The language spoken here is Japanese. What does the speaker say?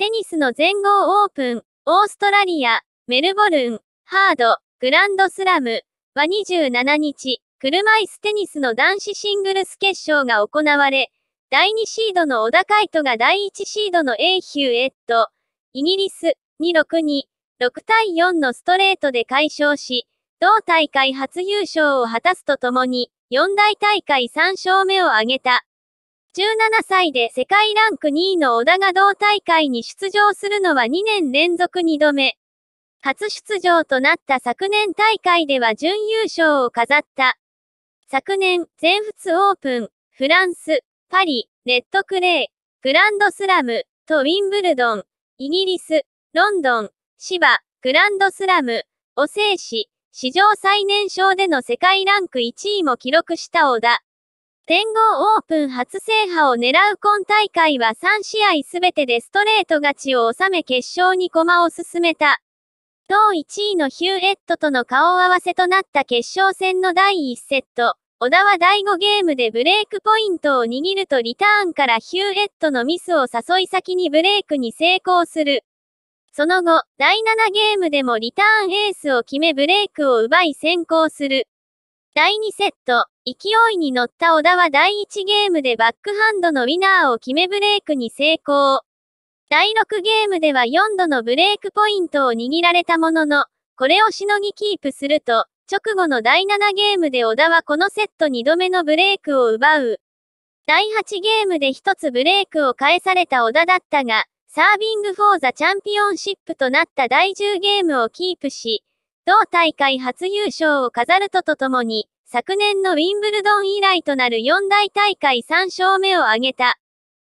テニスの全豪オープン、オーストラリア、メルボルン、ハード、グランドスラムは27日、車椅子テニスの男子シングルス決勝が行われ、第2シードの小田海斗が第1シードの A ヒューエット、イギリス262、6対4のストレートで解消し、同大会初優勝を果たすとともに、4大大会3勝目を挙げた。17歳で世界ランク2位の小田が同大会に出場するのは2年連続2度目。初出場となった昨年大会では準優勝を飾った。昨年、全仏オープン、フランス、パリ、ネットクレー、グランドスラム、とウィンブルドン、イギリス、ロンドン、芝、グランドスラム、お制し、史上最年少での世界ランク1位も記録した小田。天皇オープン初制覇を狙う今大会は3試合すべてでストレート勝ちを収め決勝に駒を進めた。同1位のヒューエットとの顔合わせとなった決勝戦の第1セット、小田は第5ゲームでブレークポイントを握るとリターンからヒューエットのミスを誘い先にブレークに成功する。その後、第7ゲームでもリターンエースを決めブレークを奪い先行する。第2セット、勢いに乗った小田は第1ゲームでバックハンドのウィナーを決めブレークに成功。第6ゲームでは4度のブレークポイントを握られたものの、これをしのぎキープすると、直後の第7ゲームで小田はこのセット2度目のブレークを奪う。第8ゲームで1つブレークを返された小田だったが、サービングフォーザチャンピオンシップとなった第10ゲームをキープし、同大会初優勝を飾るとともに、昨年のウィンブルドン以来となる四大大会3勝目を挙げた。